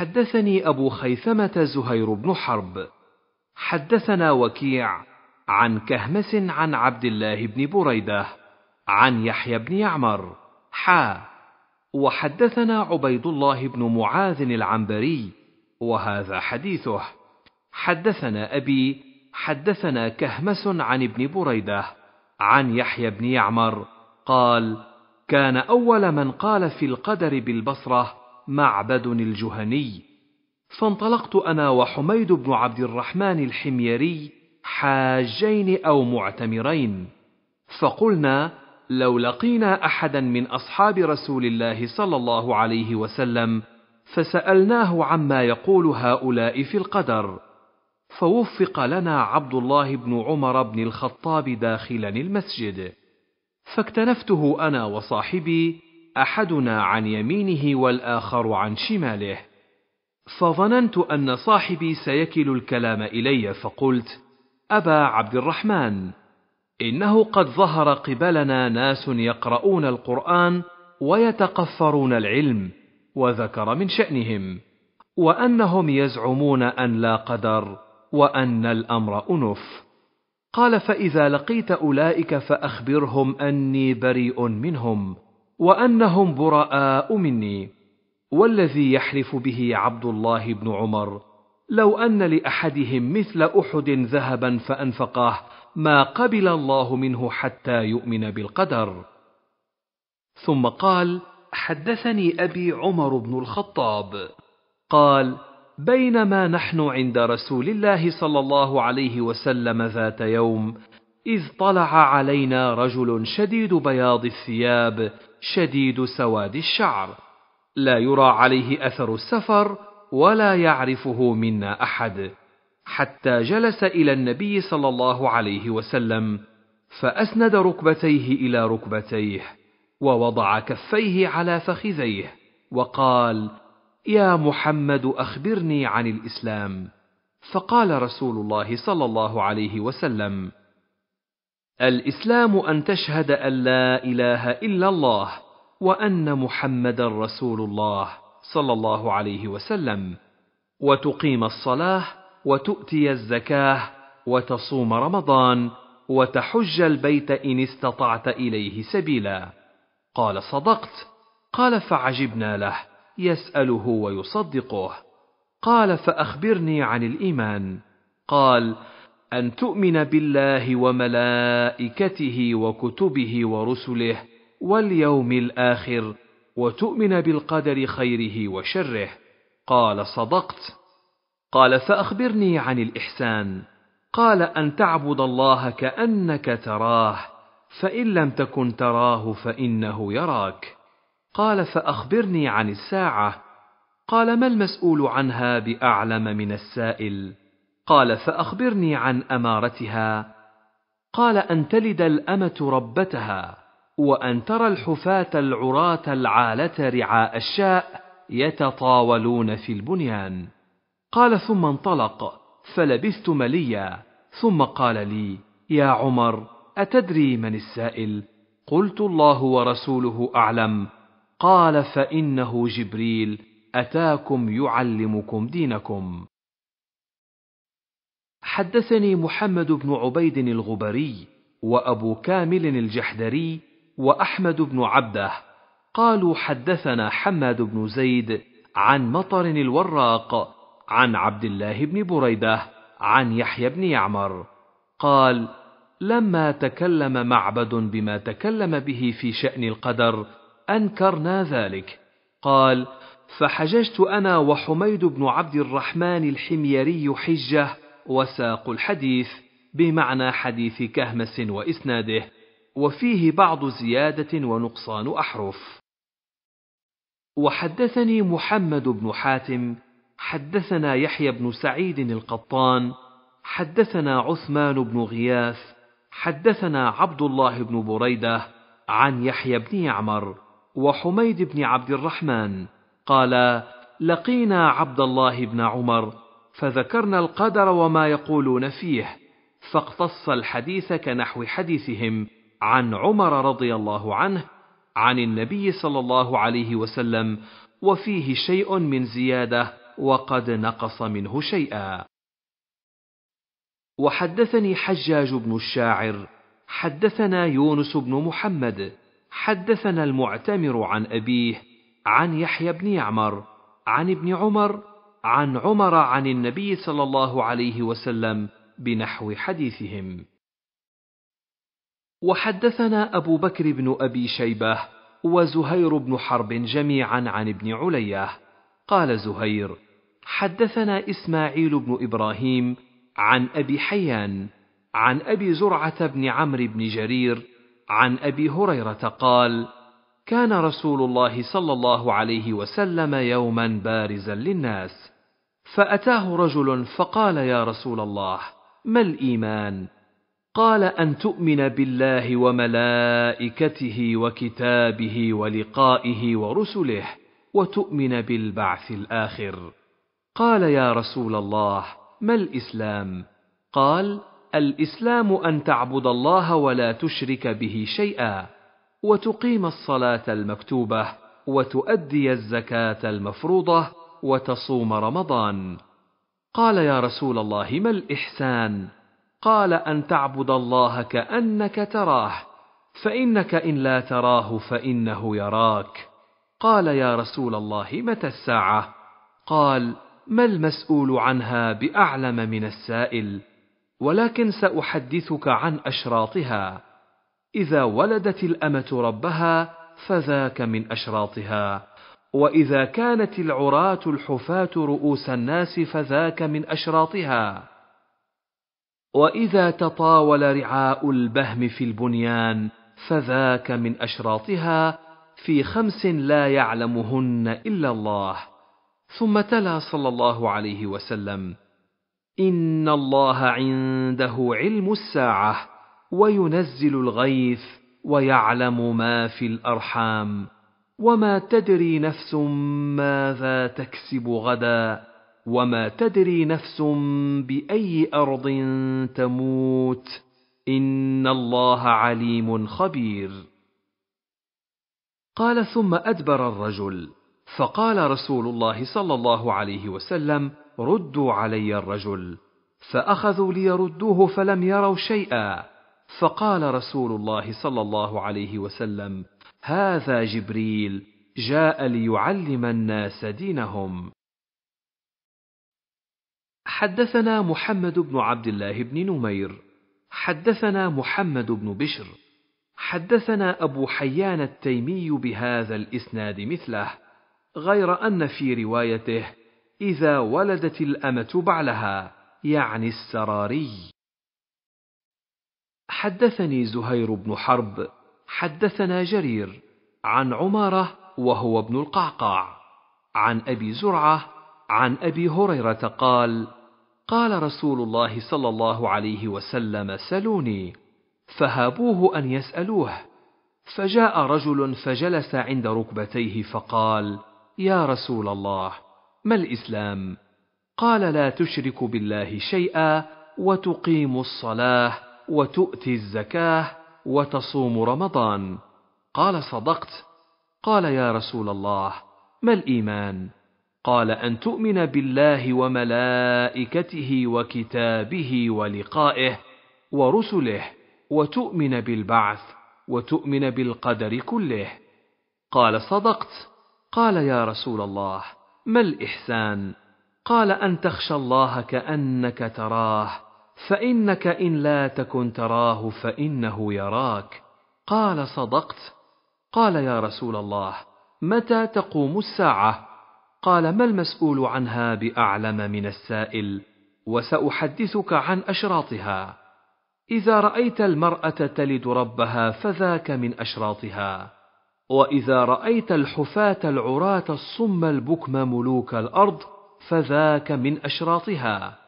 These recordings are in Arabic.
حدثني أبو خيثمة زهير بن حرب حدثنا وكيع عن كهمس عن عبد الله بن بريدة عن يحيى بن يعمر حا وحدثنا عبيد الله بن معاذ العنبري وهذا حديثه حدثنا أبي حدثنا كهمس عن ابن بريدة عن يحيى بن يعمر قال كان أول من قال في القدر بالبصرة معبد الجهني فانطلقت انا وحميد بن عبد الرحمن الحميري حاجين او معتمرين فقلنا لو لقينا احدا من اصحاب رسول الله صلى الله عليه وسلم فسالناه عما يقول هؤلاء في القدر فوفق لنا عبد الله بن عمر بن الخطاب داخلا المسجد فاكتنفته انا وصاحبي احدنا عن يمينه والاخر عن شماله فظننت ان صاحبي سيكل الكلام الي فقلت ابا عبد الرحمن انه قد ظهر قبلنا ناس يقرؤون القران ويتقفرون العلم وذكر من شانهم وانهم يزعمون ان لا قدر وان الامر انف قال فاذا لقيت اولئك فاخبرهم اني بريء منهم وانهم براء مني والذي يحلف به عبد الله بن عمر لو ان لاحدهم مثل احد ذهبا فانفقه ما قبل الله منه حتى يؤمن بالقدر ثم قال حدثني ابي عمر بن الخطاب قال بينما نحن عند رسول الله صلى الله عليه وسلم ذات يوم اذ طلع علينا رجل شديد بياض الثياب شديد سواد الشعر لا يرى عليه اثر السفر ولا يعرفه منا احد حتى جلس الى النبي صلى الله عليه وسلم فاسند ركبتيه الى ركبتيه ووضع كفيه على فخذيه وقال يا محمد اخبرني عن الاسلام فقال رسول الله صلى الله عليه وسلم الاسلام ان تشهد ان لا اله الا الله وان محمدا رسول الله صلى الله عليه وسلم وتقيم الصلاه وتؤتي الزكاه وتصوم رمضان وتحج البيت ان استطعت اليه سبيلا قال صدقت قال فعجبنا له يساله ويصدقه قال فاخبرني عن الايمان قال ان تؤمن بالله وملائكته وكتبه ورسله واليوم الاخر وتؤمن بالقدر خيره وشره قال صدقت قال فاخبرني عن الاحسان قال ان تعبد الله كانك تراه فان لم تكن تراه فانه يراك قال فاخبرني عن الساعه قال ما المسؤول عنها باعلم من السائل قال فأخبرني عن أمارتها قال أن تلد الأمة ربتها وأن ترى الحفاة العراة العالة رعاء الشاء يتطاولون في البنيان قال ثم انطلق فلبثت مليا ثم قال لي يا عمر أتدري من السائل قلت الله ورسوله أعلم قال فإنه جبريل أتاكم يعلمكم دينكم حدثني محمد بن عبيد الغبري وابو كامل الجحدري واحمد بن عبده قالوا حدثنا حماد بن زيد عن مطر الوراق عن عبد الله بن بريده عن يحيى بن يعمر قال لما تكلم معبد بما تكلم به في شان القدر انكرنا ذلك قال فحججت انا وحميد بن عبد الرحمن الحميري حجه وساق الحديث بمعنى حديث كهمس وإسناده وفيه بعض زيادة ونقصان أحرف وحدثني محمد بن حاتم حدثنا يحيى بن سعيد القطان حدثنا عثمان بن غياث حدثنا عبد الله بن بريده عن يحيى بن يعمر وحميد بن عبد الرحمن قال لقينا عبد الله بن عمر فذكرنا القدر وما يقولون فيه فاقتص الحديث كنحو حديثهم عن عمر رضي الله عنه عن النبي صلى الله عليه وسلم وفيه شيء من زياده وقد نقص منه شيئا وحدثني حجاج بن الشاعر حدثنا يونس بن محمد حدثنا المعتمر عن ابيه عن يحيى بن يعمر عن ابن عمر عن عمر عن النبي صلى الله عليه وسلم بنحو حديثهم وحدثنا ابو بكر بن ابي شيبه وزهير بن حرب جميعا عن ابن عليه قال زهير حدثنا اسماعيل بن ابراهيم عن ابي حيان عن ابي زرعه بن عمرو بن جرير عن ابي هريره قال كان رسول الله صلى الله عليه وسلم يوما بارزا للناس فاتاه رجل فقال يا رسول الله ما الايمان قال ان تؤمن بالله وملائكته وكتابه ولقائه ورسله وتؤمن بالبعث الاخر قال يا رسول الله ما الاسلام قال الاسلام ان تعبد الله ولا تشرك به شيئا وتقيم الصلاه المكتوبه وتؤدي الزكاه المفروضه وتصوم رمضان قال يا رسول الله ما الاحسان قال ان تعبد الله كانك تراه فانك ان لا تراه فانه يراك قال يا رسول الله متى الساعه قال ما المسؤول عنها باعلم من السائل ولكن ساحدثك عن اشراطها اذا ولدت الامه ربها فذاك من اشراطها واذا كانت العراه الحفاه رؤوس الناس فذاك من اشراطها واذا تطاول رعاء البهم في البنيان فذاك من اشراطها في خمس لا يعلمهن الا الله ثم تلا صلى الله عليه وسلم ان الله عنده علم الساعه وينزل الغيث ويعلم ما في الارحام وما تدري نفس ماذا تكسب غدا وما تدري نفس باي ارض تموت ان الله عليم خبير قال ثم ادبر الرجل فقال رسول الله صلى الله عليه وسلم ردوا علي الرجل فاخذوا ليردوه فلم يروا شيئا فقال رسول الله صلى الله عليه وسلم هذا جبريل جاء ليعلم الناس دينهم حدثنا محمد بن عبد الله بن نمير حدثنا محمد بن بشر حدثنا ابو حيان التيمي بهذا الاسناد مثله غير ان في روايته اذا ولدت الامه بعلها يعني السراري حدثني زهير بن حرب حدثنا جرير عن عماره وهو ابن القعقاع عن ابي زرعه عن ابي هريره قال قال رسول الله صلى الله عليه وسلم سلوني فهابوه ان يسالوه فجاء رجل فجلس عند ركبتيه فقال يا رسول الله ما الاسلام قال لا تشرك بالله شيئا وتقيم الصلاه وتؤتي الزكاه وتصوم رمضان قال صدقت قال يا رسول الله ما الايمان قال ان تؤمن بالله وملائكته وكتابه ولقائه ورسله وتؤمن بالبعث وتؤمن بالقدر كله قال صدقت قال يا رسول الله ما الاحسان قال ان تخشى الله كانك تراه فانك ان لا تكن تراه فانه يراك قال صدقت قال يا رسول الله متى تقوم الساعه قال ما المسؤول عنها باعلم من السائل وساحدثك عن اشراطها اذا رايت المراه تلد ربها فذاك من اشراطها واذا رايت الحفاه العراه الصم البكم ملوك الارض فذاك من اشراطها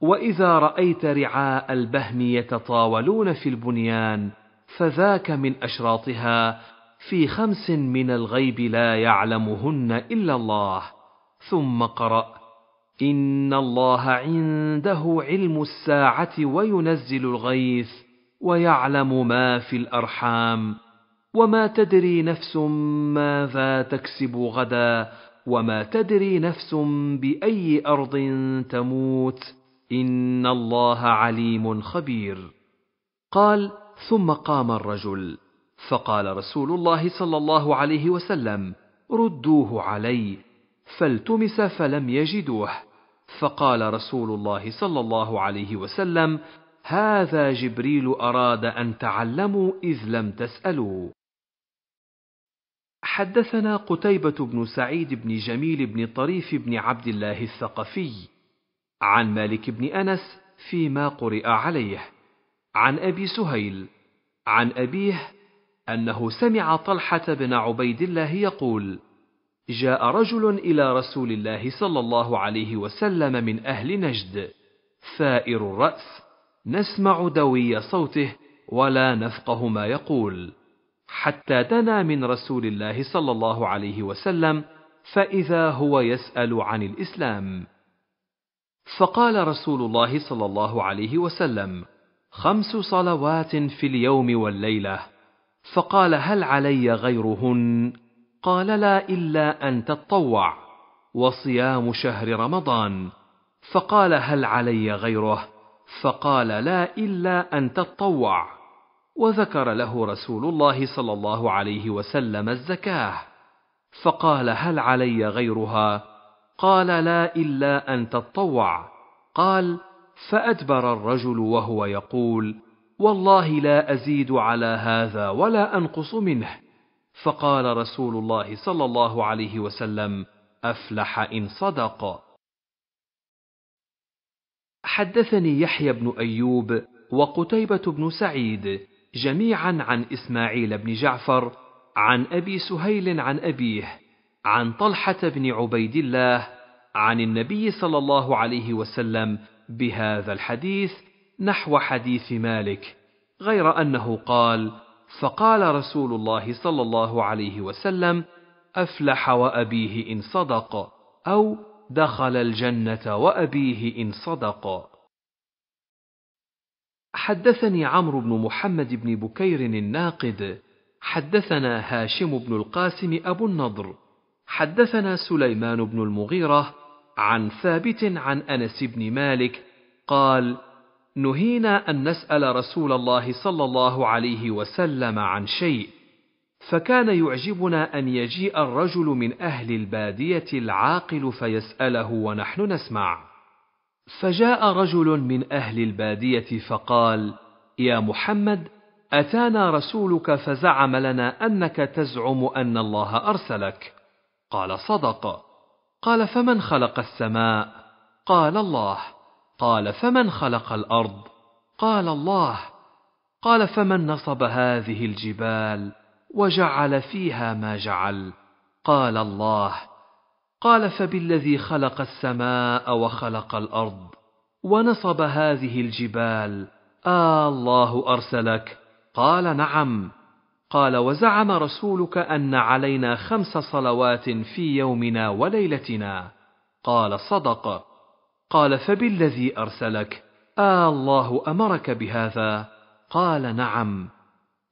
واذا رايت رعاء البهم يتطاولون في البنيان فذاك من اشراطها في خمس من الغيب لا يعلمهن الا الله ثم قرأ إن الله عنده علم الساعة وينزل الغيث ويعلم ما في الأرحام وما تدري نفس ماذا تكسب غدا وما تدري نفس بأي أرض تموت ان الله عليم خبير قال ثم قام الرجل فقال رسول الله صلى الله عليه وسلم ردوه علي فالتمس فلم يجدوه فقال رسول الله صلى الله عليه وسلم هذا جبريل اراد ان تعلموا اذ لم تسالوا حدثنا قتيبة بن سعيد بن جميل بن طريف بن عبد الله الثقفي عن مالك بن انس فيما قرئ عليه عن ابي سهيل عن ابيه انه سمع طلحه بن عبيد الله يقول جاء رجل الى رسول الله صلى الله عليه وسلم من اهل نجد ثائر الراس نسمع دوي صوته ولا نفقه ما يقول حتى دنا من رسول الله صلى الله عليه وسلم فاذا هو يسال عن الاسلام فقال رسول الله صلى الله عليه وسلم خمس صلوات في اليوم والليله فقال هل علي غيرهن قال لا الا ان تطوع وصيام شهر رمضان فقال هل علي غيره فقال لا الا ان تطوع وذكر له رسول الله صلى الله عليه وسلم الزكاه فقال هل علي غيرها قال لا الا ان تطوع قال فادبر الرجل وهو يقول والله لا ازيد على هذا ولا انقص منه فقال رسول الله صلى الله عليه وسلم افلح ان صدق حدثني يحيى بن ايوب وقتيبه بن سعيد جميعا عن اسماعيل بن جعفر عن ابي سهيل عن ابيه عن طلحة بن عبيد الله عن النبي صلى الله عليه وسلم بهذا الحديث نحو حديث مالك غير أنه قال فقال رسول الله صلى الله عليه وسلم أفلح وأبيه إن صدق أو دخل الجنة وأبيه إن صدق حدثني عمرو بن محمد بن بكير الناقد حدثنا هاشم بن القاسم أبو النضر حدثنا سليمان بن المغيرة عن ثابت عن أنس بن مالك قال: نهينا أن نسأل رسول الله صلى الله عليه وسلم عن شيء، فكان يعجبنا أن يجيء الرجل من أهل البادية العاقل فيسأله ونحن نسمع. فجاء رجل من أهل البادية فقال: يا محمد، أتانا رسولك فزعم لنا أنك تزعم أن الله أرسلك، قال صدق قال فمن خلق السماء قال الله قال فمن خلق الارض قال الله قال فمن نصب هذه الجبال وجعل فيها ما جعل قال الله قال فبالذي خلق السماء وخلق الارض ونصب هذه الجبال آه الله ارسلك قال نعم قال وزعم رسولك ان علينا خمس صلوات في يومنا وليلتنا قال صدق قال فبالذي ارسلك آه الله امرك بهذا قال نعم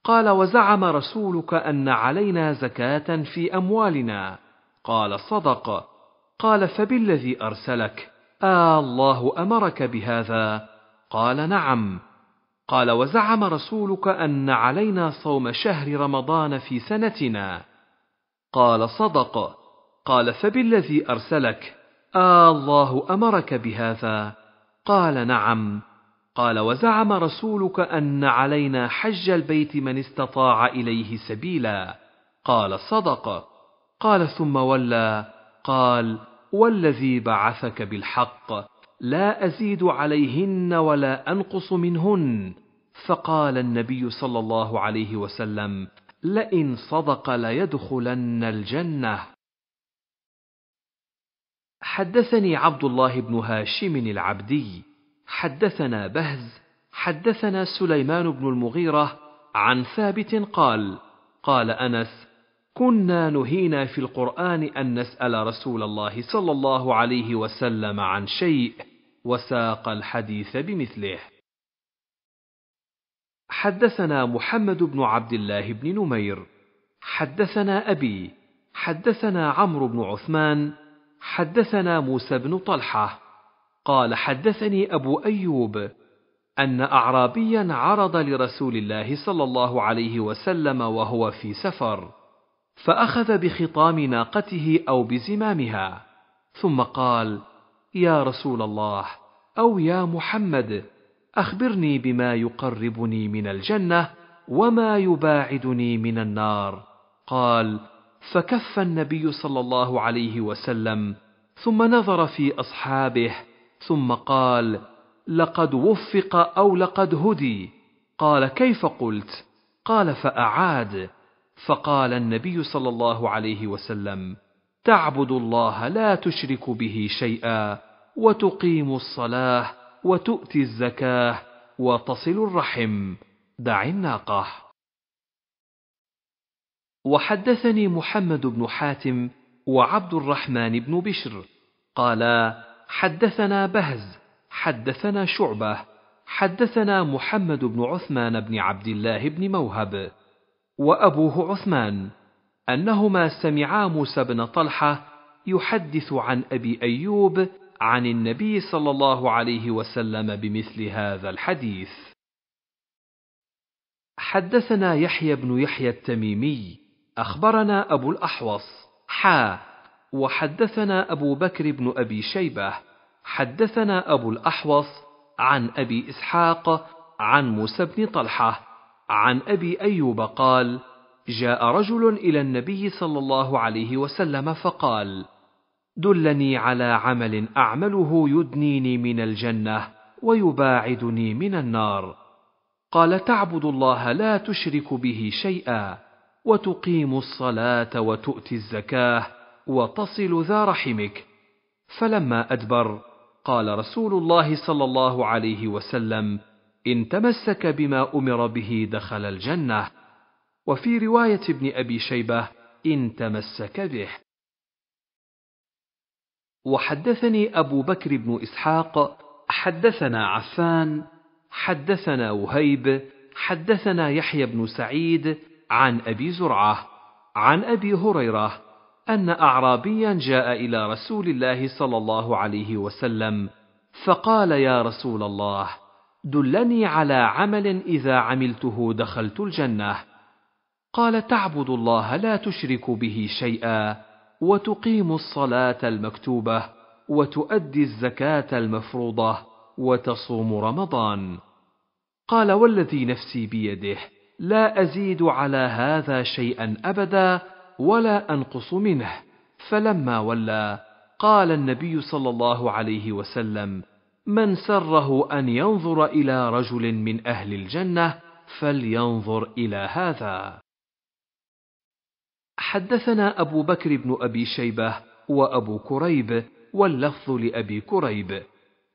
قال وزعم رسولك ان علينا زكاه في اموالنا قال صدق قال فبالذي ارسلك آه الله امرك بهذا قال نعم قال وزعم رسولك ان علينا صوم شهر رمضان في سنتنا قال صدق قال فبالذي ارسلك آه الله امرك بهذا قال نعم قال وزعم رسولك ان علينا حج البيت من استطاع اليه سبيلا قال صدق قال ثم ولى قال والذي بعثك بالحق لا أزيد عليهن ولا أنقص منهن فقال النبي صلى الله عليه وسلم لئن صدق ليدخلن الجنة حدثني عبد الله بن هاشم العبدي حدثنا بهز حدثنا سليمان بن المغيرة عن ثابت قال قال أنس كنا نهينا في القرآن أن نسأل رسول الله صلى الله عليه وسلم عن شيء، وساق الحديث بمثله. حدثنا محمد بن عبد الله بن نمير، حدثنا أبي، حدثنا عمرو بن عثمان، حدثنا موسى بن طلحة، قال حدثني أبو أيوب أن أعرابيا عرض لرسول الله صلى الله عليه وسلم وهو في سفر. فأخذ بخطام ناقته أو بزمامها، ثم قال: يا رسول الله، أو يا محمد، أخبرني بما يقربني من الجنة، وما يباعدني من النار. قال: فكف النبي صلى الله عليه وسلم، ثم نظر في أصحابه، ثم قال: لقد وفق أو لقد هدي. قال: كيف قلت؟ قال: فأعاد. فقال النبي صلى الله عليه وسلم تعبد الله لا تشرك به شيئا وتقيم الصلاه وتؤتي الزكاه وتصل الرحم دع الناقه وحدثني محمد بن حاتم وعبد الرحمن بن بشر قالا حدثنا بهز حدثنا شعبه حدثنا محمد بن عثمان بن عبد الله بن موهب وأبوه عثمان أنهما سمعا موسى بن طلحة يحدث عن أبي أيوب عن النبي صلى الله عليه وسلم بمثل هذا الحديث. حدثنا يحيى بن يحيى التميمي أخبرنا أبو الأحوص حا وحدثنا أبو بكر بن أبي شيبة حدثنا أبو الأحوص عن أبي إسحاق عن موسى بن طلحة عن ابي ايوب قال جاء رجل الى النبي صلى الله عليه وسلم فقال دلني على عمل اعمله يدنيني من الجنه ويباعدني من النار قال تعبد الله لا تشرك به شيئا وتقيم الصلاه وتؤتي الزكاه وتصل ذا رحمك فلما ادبر قال رسول الله صلى الله عليه وسلم إن تمسك بما أمر به دخل الجنة وفي رواية ابن أبي شيبة إن تمسك به وحدثني أبو بكر بن إسحاق حدثنا عفان حدثنا وهيب حدثنا يحيى بن سعيد عن أبي زرعة عن أبي هريرة أن أعرابيا جاء إلى رسول الله صلى الله عليه وسلم فقال يا رسول الله دلني على عمل اذا عملته دخلت الجنه قال تعبد الله لا تشرك به شيئا وتقيم الصلاه المكتوبه وتؤدي الزكاه المفروضه وتصوم رمضان قال والذي نفسي بيده لا ازيد على هذا شيئا ابدا ولا انقص منه فلما ولى قال النبي صلى الله عليه وسلم من سره ان ينظر الى رجل من اهل الجنه فلينظر الى هذا حدثنا ابو بكر بن ابي شيبه وابو كريب واللفظ لابي كريب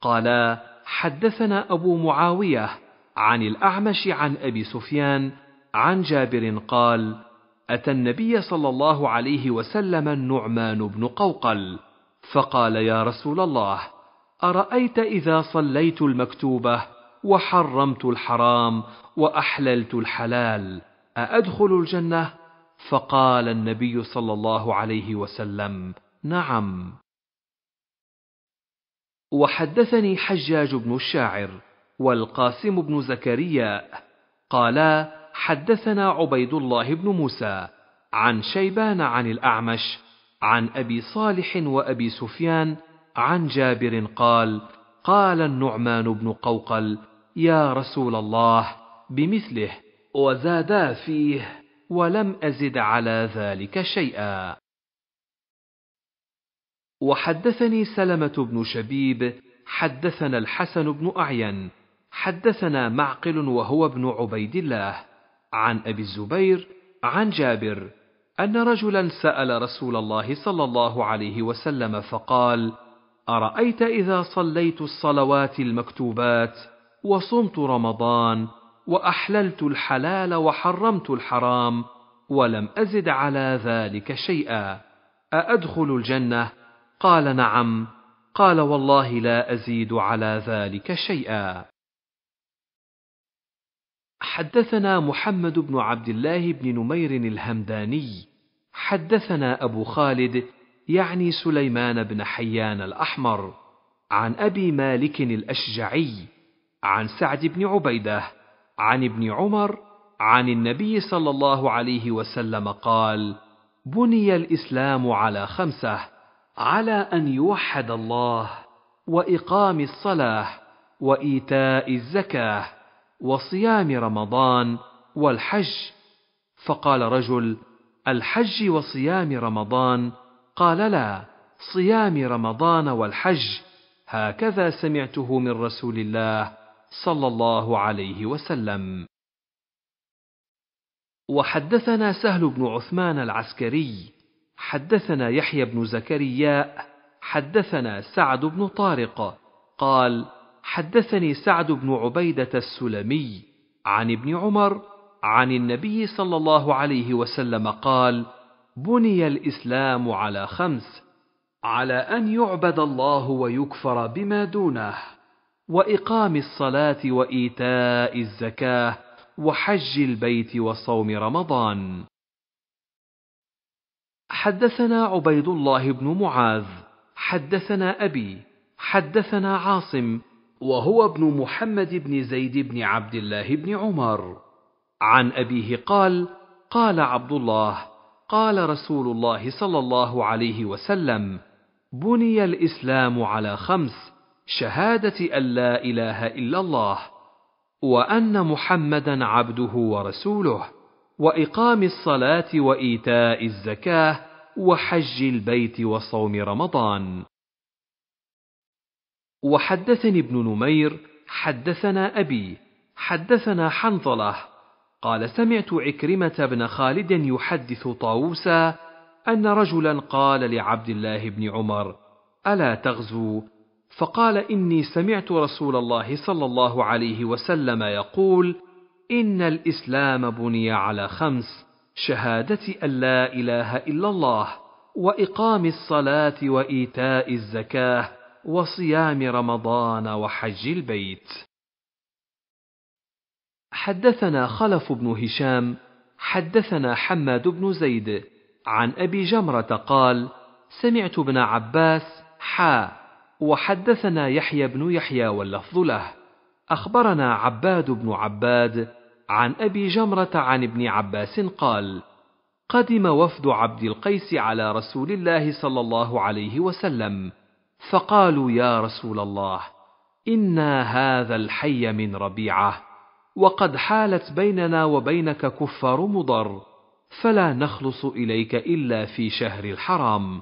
قالا حدثنا ابو معاويه عن الاعمش عن ابي سفيان عن جابر قال اتى النبي صلى الله عليه وسلم النعمان بن قوقل فقال يا رسول الله ارايت اذا صليت المكتوبه وحرمت الحرام واحللت الحلال اادخل الجنه فقال النبي صلى الله عليه وسلم نعم وحدثني حجاج بن الشاعر والقاسم بن زكريا قالا حدثنا عبيد الله بن موسى عن شيبان عن الاعمش عن ابي صالح وابي سفيان عن جابر قال قال النعمان بن قوقل يا رسول الله بمثله وزادا فيه ولم أزد على ذلك شيئا وحدثني سلمة بن شبيب حدثنا الحسن بن أعين حدثنا معقل وهو ابن عبيد الله عن أبي الزبير عن جابر أن رجلا سأل رسول الله صلى الله عليه وسلم فقال ارايت اذا صليت الصلوات المكتوبات وصمت رمضان واحللت الحلال وحرمت الحرام ولم ازد على ذلك شيئا اادخل الجنه قال نعم قال والله لا ازيد على ذلك شيئا حدثنا محمد بن عبد الله بن نمير الهمداني حدثنا ابو خالد يعني سليمان بن حيان الأحمر عن أبي مالك الأشجعي عن سعد بن عبيدة عن ابن عمر عن النبي صلى الله عليه وسلم قال بني الإسلام على خمسة على أن يوحد الله وإقام الصلاة وإيتاء الزكاة وصيام رمضان والحج فقال رجل الحج وصيام رمضان قال لا صيام رمضان والحج هكذا سمعته من رسول الله صلى الله عليه وسلم وحدثنا سهل بن عثمان العسكري حدثنا يحيى بن زكرياء حدثنا سعد بن طارق قال حدثني سعد بن عبيده السلمي عن ابن عمر عن النبي صلى الله عليه وسلم قال بني الاسلام على خمس على ان يعبد الله ويكفر بما دونه واقام الصلاه وايتاء الزكاه وحج البيت وصوم رمضان حدثنا عبيد الله بن معاذ حدثنا ابي حدثنا عاصم وهو ابن محمد بن زيد بن عبد الله بن عمر عن ابيه قال قال عبد الله قال رسول الله صلى الله عليه وسلم بني الاسلام على خمس شهاده ان لا اله الا الله وان محمدا عبده ورسوله واقام الصلاه وايتاء الزكاه وحج البيت وصوم رمضان وحدثني ابن نمير حدثنا ابي حدثنا حنظله قال سمعت عكرمة بن خالد يحدث طاووسا أن رجلا قال لعبد الله بن عمر: ألا تغزو؟ فقال إني سمعت رسول الله صلى الله عليه وسلم يقول: إن الإسلام بني على خمس: شهادة أن لا إله إلا الله، وإقام الصلاة وإيتاء الزكاة، وصيام رمضان وحج البيت. حدثنا خلف بن هشام حدثنا حماد بن زيد عن ابي جمره قال سمعت ابن عباس حا وحدثنا يحيى بن يحيى واللفظ له اخبرنا عباد بن عباد عن ابي جمره عن ابن عباس قال قدم وفد عبد القيس على رسول الله صلى الله عليه وسلم فقالوا يا رسول الله انا هذا الحي من ربيعه وقد حالت بيننا وبينك كفار مضر فلا نخلص اليك الا في شهر الحرام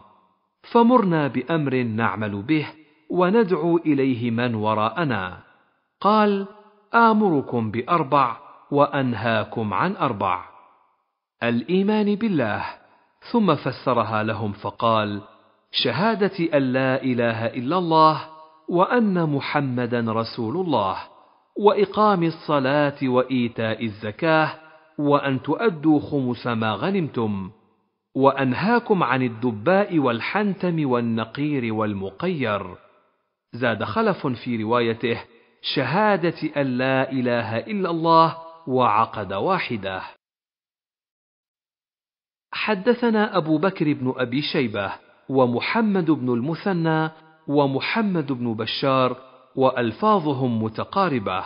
فمرنا بامر نعمل به وندعو اليه من وراءنا قال امركم باربع وانهاكم عن اربع الايمان بالله ثم فسرها لهم فقال شهاده ان لا اله الا الله وان محمدا رسول الله واقام الصلاه وايتاء الزكاه وان تؤدوا خمس ما غنمتم وانهاكم عن الدباء والحنتم والنقير والمقير زاد خلف في روايته شهاده ان لا اله الا الله وعقد واحده حدثنا ابو بكر بن ابي شيبه ومحمد بن المثنى ومحمد بن بشار والفاظهم متقاربه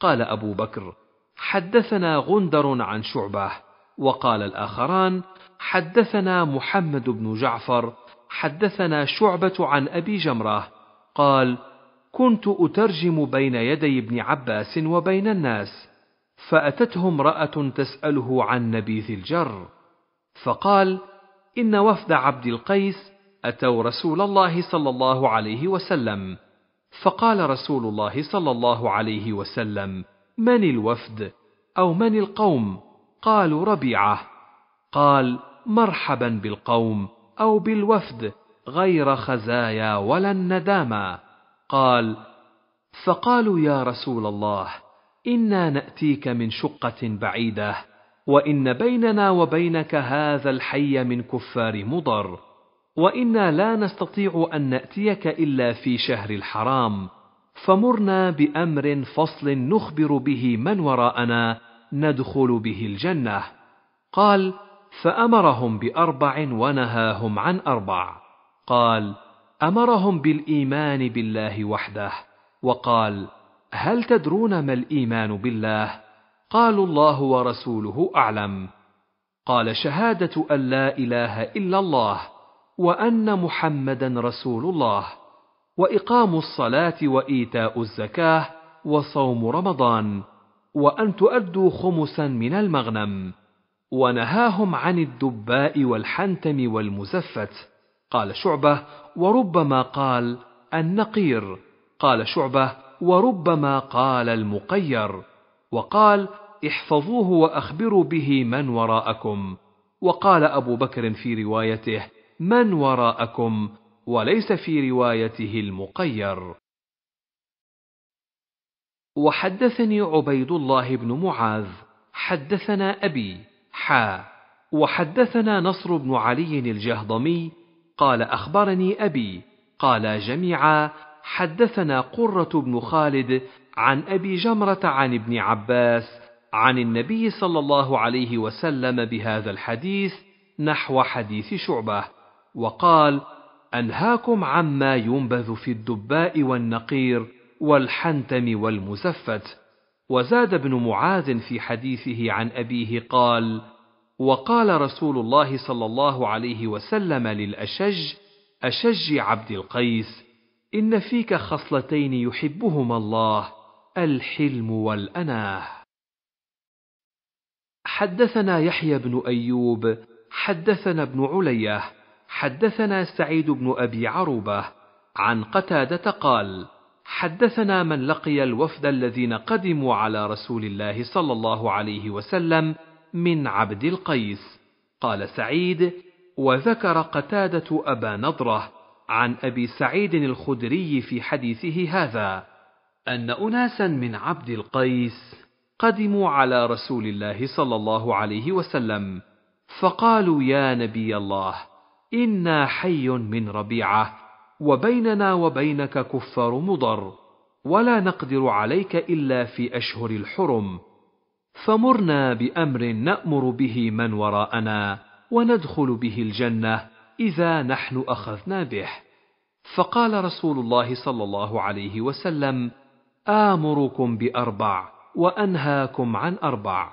قال ابو بكر حدثنا غندر عن شعبه وقال الاخران حدثنا محمد بن جعفر حدثنا شعبه عن ابي جمره قال كنت اترجم بين يدي ابن عباس وبين الناس فاتته امراه تساله عن نبيذ الجر فقال ان وفد عبد القيس اتوا رسول الله صلى الله عليه وسلم فقال رسول الله صلى الله عليه وسلم من الوفد او من القوم قالوا ربيعه قال مرحبا بالقوم او بالوفد غير خزايا ولا الندامه قال فقالوا يا رسول الله انا ناتيك من شقه بعيده وان بيننا وبينك هذا الحي من كفار مضر وانا لا نستطيع ان ناتيك الا في شهر الحرام فمرنا بامر فصل نخبر به من وراءنا ندخل به الجنه قال فامرهم باربع ونهاهم عن اربع قال امرهم بالايمان بالله وحده وقال هل تدرون ما الايمان بالله قالوا الله ورسوله اعلم قال شهاده ان لا اله الا الله وان محمدا رسول الله واقام الصلاه وايتاء الزكاه وصوم رمضان وان تؤدوا خمسا من المغنم ونهاهم عن الدباء والحنتم والمزفت قال شعبه وربما قال النقير قال شعبه وربما قال المقير وقال احفظوه واخبروا به من وراءكم وقال ابو بكر في روايته من وراءكم وليس في روايته المقير وحدثني عبيد الله بن معاذ حدثنا أبي حا وحدثنا نصر بن علي الجهضمي قال أخبرني أبي قال جميعا حدثنا قرة بن خالد عن أبي جمرة عن ابن عباس عن النبي صلى الله عليه وسلم بهذا الحديث نحو حديث شعبة وقال انهاكم عما ينبذ في الدباء والنقير والحنتم والمزفت وزاد ابن معاذ في حديثه عن ابيه قال وقال رسول الله صلى الله عليه وسلم للاشج اشج عبد القيس ان فيك خصلتين يحبهما الله الحلم والاناه حدثنا يحيى بن ايوب حدثنا ابن عليه حدثنا سعيد بن ابي عروبه عن قتاده قال حدثنا من لقي الوفد الذين قدموا على رسول الله صلى الله عليه وسلم من عبد القيس قال سعيد وذكر قتاده ابا نضره عن ابي سعيد الخدري في حديثه هذا ان اناسا من عبد القيس قدموا على رسول الله صلى الله عليه وسلم فقالوا يا نبي الله انا حي من ربيعه وبيننا وبينك كفار مضر ولا نقدر عليك الا في اشهر الحرم فمرنا بامر نامر به من وراءنا وندخل به الجنه اذا نحن اخذنا به فقال رسول الله صلى الله عليه وسلم امركم باربع وانهاكم عن اربع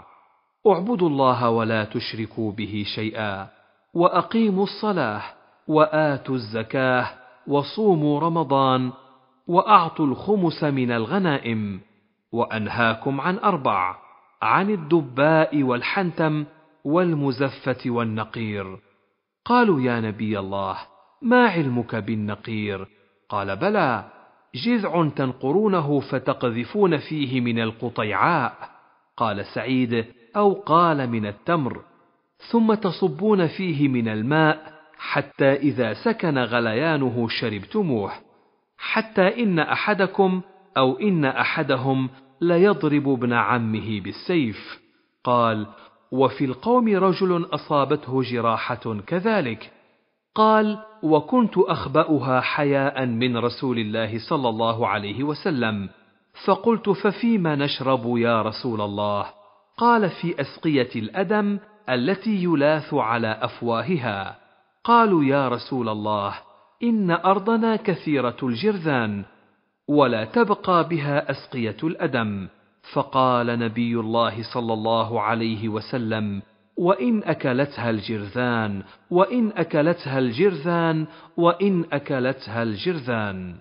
اعبدوا الله ولا تشركوا به شيئا واقيموا الصلاه واتوا الزكاه وصوموا رمضان واعطوا الخمس من الغنائم وانهاكم عن اربع عن الدباء والحنتم والمزفه والنقير قالوا يا نبي الله ما علمك بالنقير قال بلى جذع تنقرونه فتقذفون فيه من القطيعاء قال سعيد او قال من التمر ثم تصبون فيه من الماء حتى إذا سكن غليانه شربتموه حتى إن أحدكم أو إن أحدهم ليضرب ابن عمه بالسيف قال وفي القوم رجل أصابته جراحة كذلك قال وكنت أخبأها حياء من رسول الله صلى الله عليه وسلم فقلت ففيما نشرب يا رسول الله قال في أسقية الأدم التي يلاث على افواهها قالوا يا رسول الله ان ارضنا كثيره الجرذان ولا تبقى بها اسقيه الادم فقال نبي الله صلى الله عليه وسلم وان اكلتها الجرذان وان اكلتها الجرذان وان اكلتها الجرذان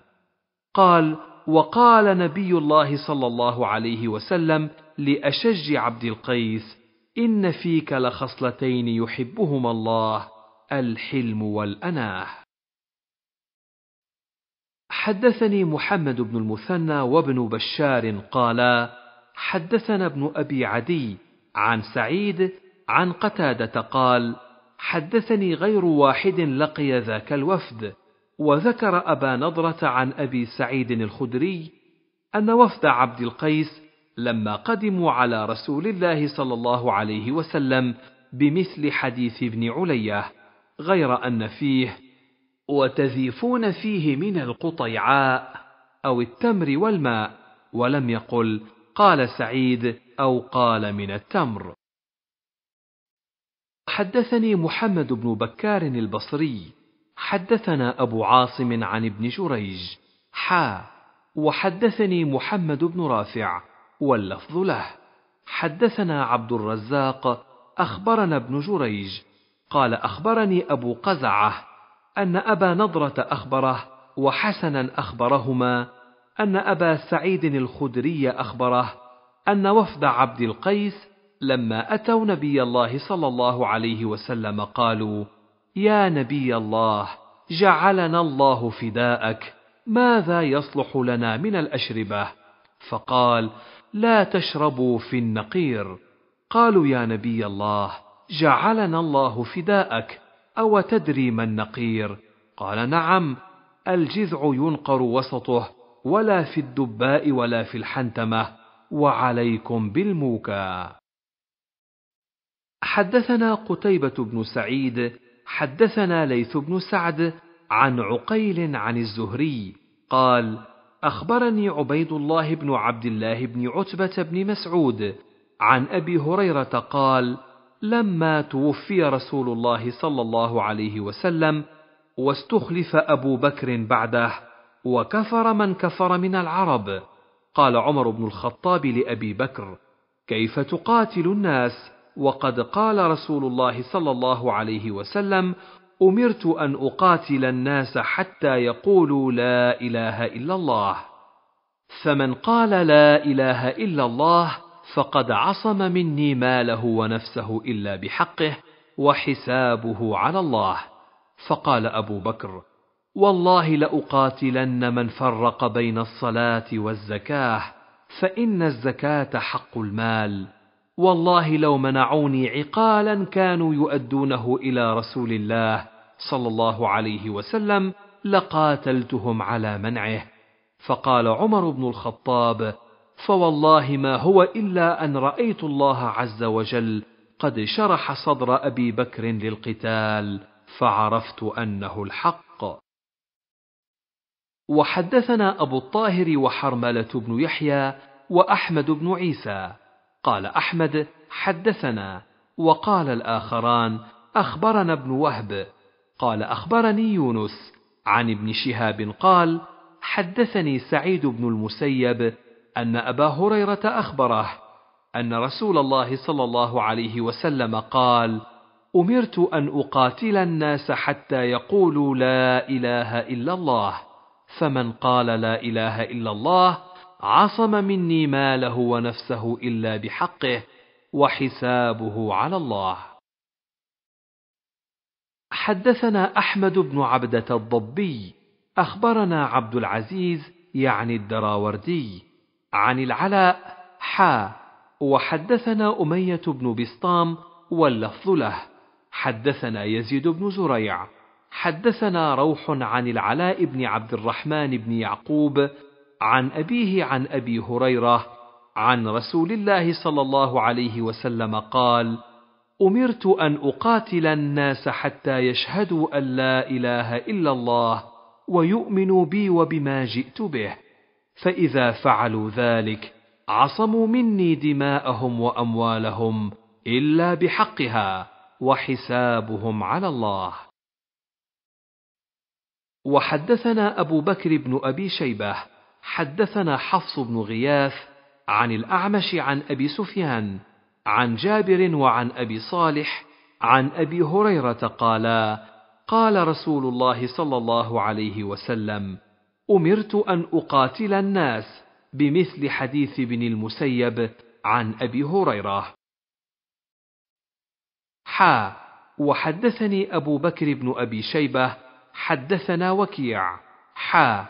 قال وقال نبي الله صلى الله عليه وسلم لاشج عبد القيس إن فيك لخصلتين يحبهما الله الحلم والأناه حدثني محمد بن المثنى وابن بشار قالا حدثنا ابن أبي عدي عن سعيد عن قتادة قال حدثني غير واحد لقي ذاك الوفد وذكر أبا نضرة عن أبي سعيد الخدري أن وفد عبد القيس لما قدموا على رسول الله صلى الله عليه وسلم بمثل حديث ابن عليه غير ان فيه وتزيفون فيه من القطيعاء او التمر والماء ولم يقل قال سعيد او قال من التمر حدثني محمد بن بكار البصري حدثنا ابو عاصم عن ابن جريج حا وحدثني محمد بن رافع واللفظ له حدثنا عبد الرزاق اخبرنا ابن جريج قال اخبرني ابو قزعه ان ابا نضره اخبره وحسنا اخبرهما ان ابا سعيد الخدري اخبره ان وفد عبد القيس لما اتوا نبي الله صلى الله عليه وسلم قالوا يا نبي الله جعلنا الله فداءك ماذا يصلح لنا من الاشربه فقال لا تشربوا في النقير قالوا يا نبي الله جعلنا الله فداءك او تدري ما النقير قال نعم الجذع ينقر وسطه ولا في الدباء ولا في الحنتمه وعليكم بالموكى حدثنا قتيبه بن سعيد حدثنا ليث بن سعد عن عقيل عن الزهري قال أخبرني عبيد الله بن عبد الله بن عتبة بن مسعود عن أبي هريرة قال: لما توفي رسول الله صلى الله عليه وسلم واستخلف أبو بكر بعده وكفر من كفر من العرب قال عمر بن الخطاب لأبي بكر: كيف تقاتل الناس وقد قال رسول الله صلى الله عليه وسلم امرت ان اقاتل الناس حتى يقولوا لا اله الا الله فمن قال لا اله الا الله فقد عصم مني ماله ونفسه الا بحقه وحسابه على الله فقال ابو بكر والله لاقاتلن من فرق بين الصلاه والزكاه فان الزكاه حق المال والله لو منعوني عقالا كانوا يؤدونه الى رسول الله صلى الله عليه وسلم لقاتلتهم على منعه فقال عمر بن الخطاب فوالله ما هو الا ان رايت الله عز وجل قد شرح صدر ابي بكر للقتال فعرفت انه الحق وحدثنا ابو الطاهر وحرمله بن يحيى واحمد بن عيسى قال احمد حدثنا وقال الاخران اخبرنا ابن وهب قال أخبرني يونس عن ابن شهاب قال حدثني سعيد بن المسيب أن أبا هريرة أخبره أن رسول الله صلى الله عليه وسلم قال أمرت أن أقاتل الناس حتى يقولوا لا إله إلا الله فمن قال لا إله إلا الله عصم مني ماله ونفسه إلا بحقه وحسابه على الله حدثنا احمد بن عبده الضبي اخبرنا عبد العزيز يعني الدراوردي عن العلاء حا وحدثنا اميه بن بسطام واللفظ له حدثنا يزيد بن زريع حدثنا روح عن العلاء بن عبد الرحمن بن يعقوب عن ابيه عن ابي هريره عن رسول الله صلى الله عليه وسلم قال امرت ان اقاتل الناس حتى يشهدوا ان لا اله الا الله ويؤمنوا بي وبما جئت به فاذا فعلوا ذلك عصموا مني دماءهم واموالهم الا بحقها وحسابهم على الله وحدثنا ابو بكر بن ابي شيبه حدثنا حفص بن غياث عن الاعمش عن ابي سفيان عن جابر وعن ابي صالح عن ابي هريره قالا قال رسول الله صلى الله عليه وسلم امرت ان اقاتل الناس بمثل حديث ابن المسيب عن ابي هريره حا وحدثني ابو بكر بن ابي شيبه حدثنا وكيع حا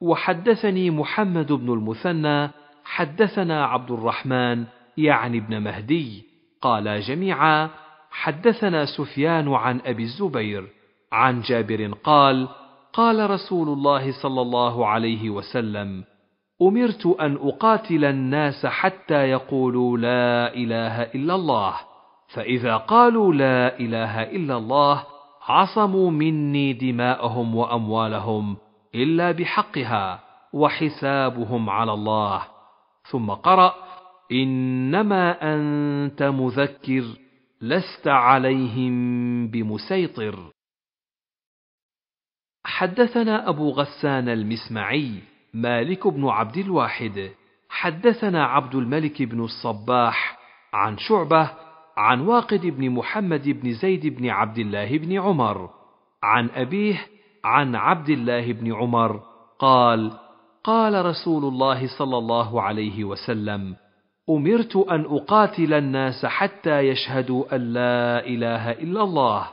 وحدثني محمد بن المثنى حدثنا عبد الرحمن يعني ابن مهدي قالا جميعا حدثنا سفيان عن ابي الزبير عن جابر قال قال رسول الله صلى الله عليه وسلم امرت ان اقاتل الناس حتى يقولوا لا اله الا الله فاذا قالوا لا اله الا الله عصموا مني دماءهم واموالهم الا بحقها وحسابهم على الله ثم قرأ انما انت مذكر لست عليهم بمسيطر حدثنا ابو غسان المسمعي مالك بن عبد الواحد حدثنا عبد الملك بن الصباح عن شعبه عن واقد بن محمد بن زيد بن عبد الله بن عمر عن ابيه عن عبد الله بن عمر قال قال رسول الله صلى الله عليه وسلم امرت ان اقاتل الناس حتى يشهدوا ان لا اله الا الله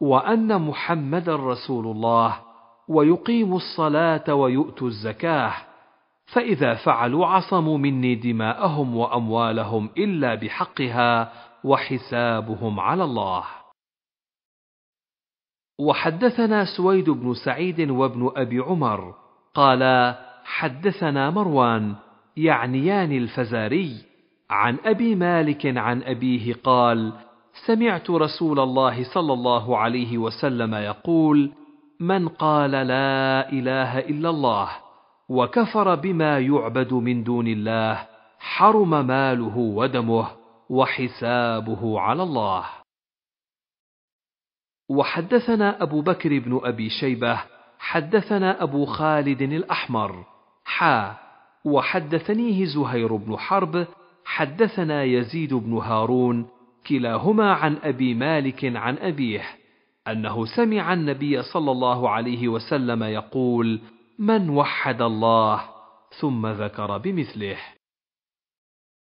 وان محمدا رسول الله ويقيموا الصلاه ويؤتوا الزكاه فاذا فعلوا عصموا مني دماءهم واموالهم الا بحقها وحسابهم على الله وحدثنا سويد بن سعيد وابن ابي عمر قالا حدثنا مروان يعنيان الفزاري عن ابي مالك عن ابيه قال سمعت رسول الله صلى الله عليه وسلم يقول من قال لا اله الا الله وكفر بما يعبد من دون الله حرم ماله ودمه وحسابه على الله وحدثنا ابو بكر بن ابي شيبه حدثنا ابو خالد الاحمر حا وحدثنيه زهير بن حرب حدثنا يزيد بن هارون كلاهما عن ابي مالك عن ابيه انه سمع النبي صلى الله عليه وسلم يقول من وحد الله ثم ذكر بمثله